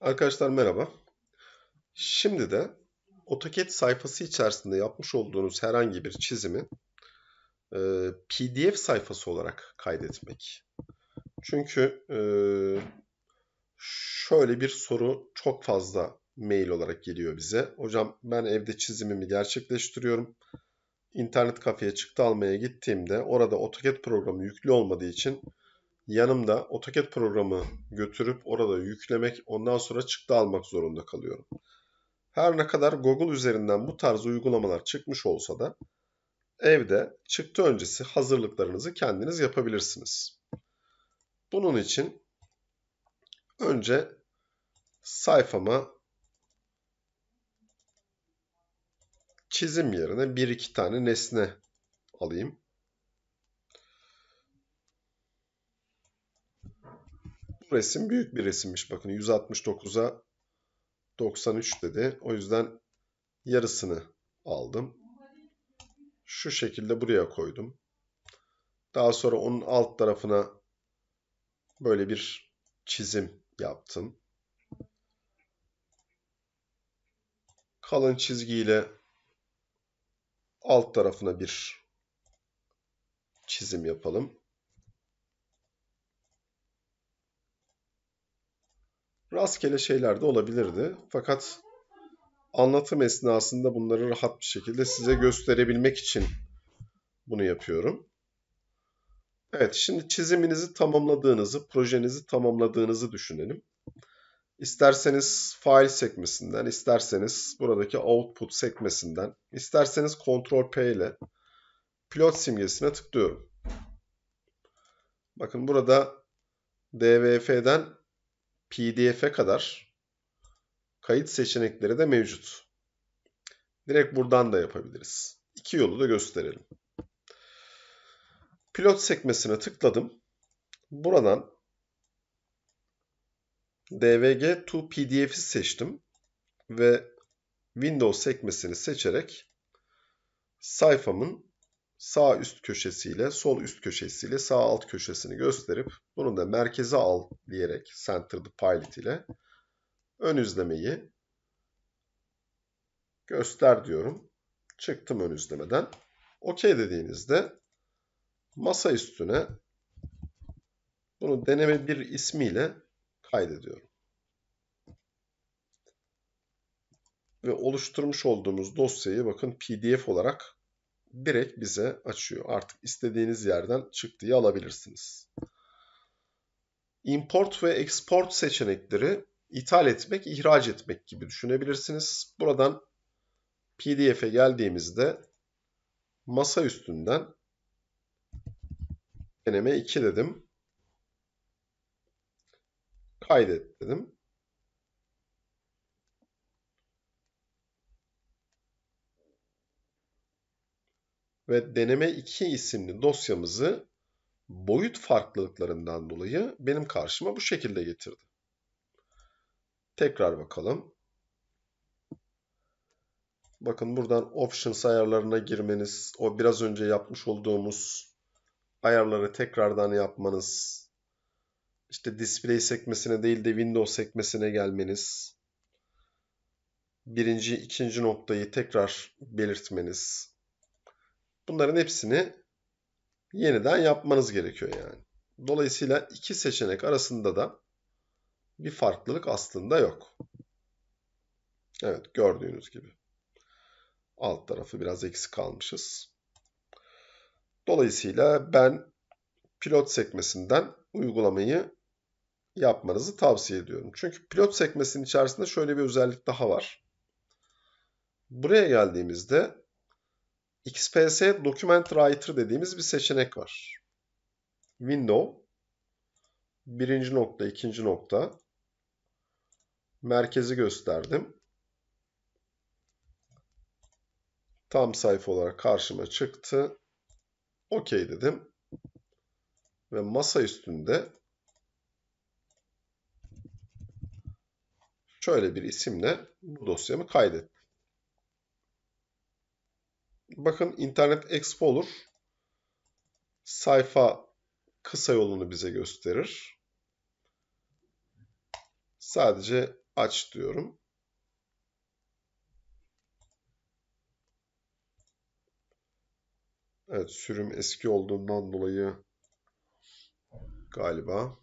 Arkadaşlar merhaba. Şimdi de AutoCAD sayfası içerisinde yapmış olduğunuz herhangi bir çizimi e, PDF sayfası olarak kaydetmek. Çünkü e, şöyle bir soru çok fazla mail olarak geliyor bize. Hocam ben evde çizimimi gerçekleştiriyorum. İnternet kafeye çıktı almaya gittiğimde orada AutoCAD programı yüklü olmadığı için yanımda AutoCAD programı götürüp orada yüklemek, ondan sonra çıktı almak zorunda kalıyorum. Her ne kadar Google üzerinden bu tarz uygulamalar çıkmış olsa da evde çıktı öncesi hazırlıklarınızı kendiniz yapabilirsiniz. Bunun için önce sayfama çizim yerine bir iki tane nesne alayım. resim büyük bir resimmiş. Bakın 169'a 93 dedi. O yüzden yarısını aldım. Şu şekilde buraya koydum. Daha sonra onun alt tarafına böyle bir çizim yaptım. Kalın çizgiyle alt tarafına bir çizim yapalım. Rastgele şeyler de olabilirdi. Fakat anlatım esnasında bunları rahat bir şekilde size gösterebilmek için bunu yapıyorum. Evet, şimdi çiziminizi tamamladığınızı, projenizi tamamladığınızı düşünelim. İsterseniz file sekmesinden, isterseniz buradaki output sekmesinden, isterseniz Ctrl P ile pilot simgesine tıklıyorum. Bakın burada DVF'den PDF'e kadar kayıt seçenekleri de mevcut. Direkt buradan da yapabiliriz. İki yolu da gösterelim. Pilot sekmesine tıkladım. Buradan DVG to PDF'i seçtim ve Windows sekmesini seçerek sayfamın sağ üst köşesiyle sol üst köşesiyle sağ alt köşesini gösterip bunu da merkeze al diyerek center the pilot ile ön izlemeyi göster diyorum. Çıktım ön izlemeden. OK dediğinizde masa üstüne bunu deneme bir ismiyle kaydediyorum. Ve oluşturmuş olduğumuz dosyayı bakın PDF olarak direkt bize açıyor. Artık istediğiniz yerden çıktıyı alabilirsiniz. Import ve export seçenekleri ithal etmek, ihraç etmek gibi düşünebilirsiniz. Buradan PDF'e geldiğimizde masa üstünden deneme 2 dedim. Kaydet dedim. ve deneme 2 isimli dosyamızı boyut farklılıklarından dolayı benim karşıma bu şekilde getirdi. Tekrar bakalım. Bakın buradan options ayarlarına girmeniz, o biraz önce yapmış olduğumuz ayarları tekrardan yapmanız, işte display sekmesine değil de Windows sekmesine gelmeniz, birinci, ikinci noktayı tekrar belirtmeniz, Bunların hepsini yeniden yapmanız gerekiyor yani. Dolayısıyla iki seçenek arasında da bir farklılık aslında yok. Evet gördüğünüz gibi. Alt tarafı biraz eksik kalmışız. Dolayısıyla ben pilot sekmesinden uygulamayı yapmanızı tavsiye ediyorum. Çünkü pilot sekmesinin içerisinde şöyle bir özellik daha var. Buraya geldiğimizde XPS Document Writer dediğimiz bir seçenek var. Window, birinci nokta, ikinci nokta, merkezi gösterdim. Tam sayfa olarak karşıma çıktı. OK dedim. Ve masa üstünde şöyle bir isimle bu dosyamı kaydettim bakın internet expo olur. Sayfa kısa yolunu bize gösterir. Sadece aç diyorum. Evet sürüm eski olduğundan dolayı galiba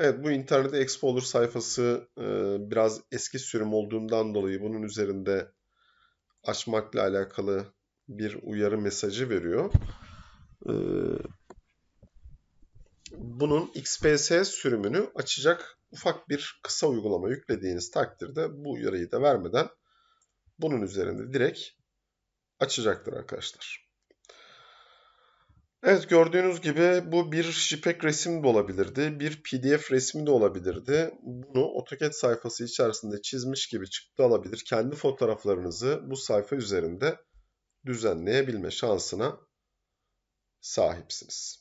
Evet bu Internet olur sayfası e, biraz eski sürüm olduğundan dolayı bunun üzerinde açmakla alakalı bir uyarı mesajı veriyor. E, bunun XPS sürümünü açacak ufak bir kısa uygulama yüklediğiniz takdirde bu uyarıyı da vermeden bunun üzerinde direkt açacaktır arkadaşlar. Evet gördüğünüz gibi bu bir JPEG resmi de olabilirdi, bir PDF resmi de olabilirdi. Bunu AutoCAD sayfası içerisinde çizmiş gibi çıktı alabilir. Kendi fotoğraflarınızı bu sayfa üzerinde düzenleyebilme şansına sahipsiniz.